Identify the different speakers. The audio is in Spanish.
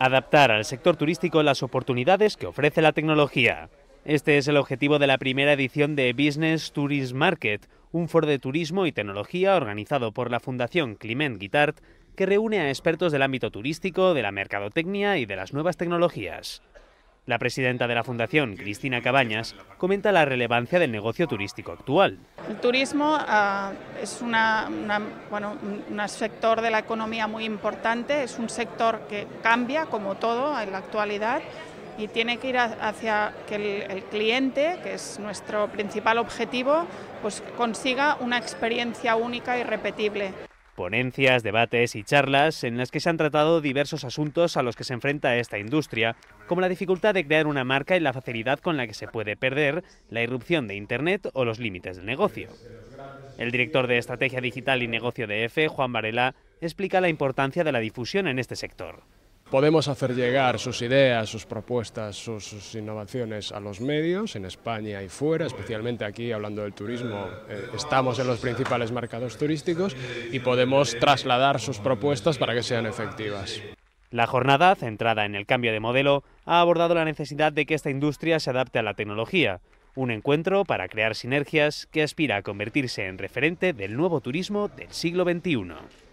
Speaker 1: adaptar al sector turístico las oportunidades que ofrece la tecnología. Este es el objetivo de la primera edición de Business Tourism Market, un foro de turismo y tecnología organizado por la Fundación Clement Guitart, que reúne a expertos del ámbito turístico, de la mercadotecnia y de las nuevas tecnologías. La presidenta de la Fundación, Cristina Cabañas, comenta la relevancia del negocio turístico actual.
Speaker 2: El turismo ah, es un sector de la economía muy importante, es un sector que cambia como todo en la actualidad y tiene que ir hacia que el, el, cliente, que es nuestro principal objetivo, pues consiga una experiencia única y repetible
Speaker 1: ponencias, debates y charlas en las que se han tratado diversos asuntos a los que se enfrenta esta industria, como la dificultad de crear una marca y la facilidad con la que se puede perder, la irrupción de Internet o los límites del negocio. El director de Estrategia Digital y Negocio de EFE, Juan Varela,
Speaker 3: explica la importancia de la difusión en este sector podemos hacer llegar sus ideas, sus propuestas, sus, innovaciones a los medios en España y fuera, especialmente aquí hablando del turismo, eh, estamos en los principales mercados turísticos y podemos trasladar sus propuestas para que sean efectivas. La jornada, centrada en el cambio de modelo, ha
Speaker 1: abordado la necesidad de que esta industria se adapte a la tecnología, un encuentro para crear sinergias que aspira a convertirse en referente del nuevo turismo del siglo XXI.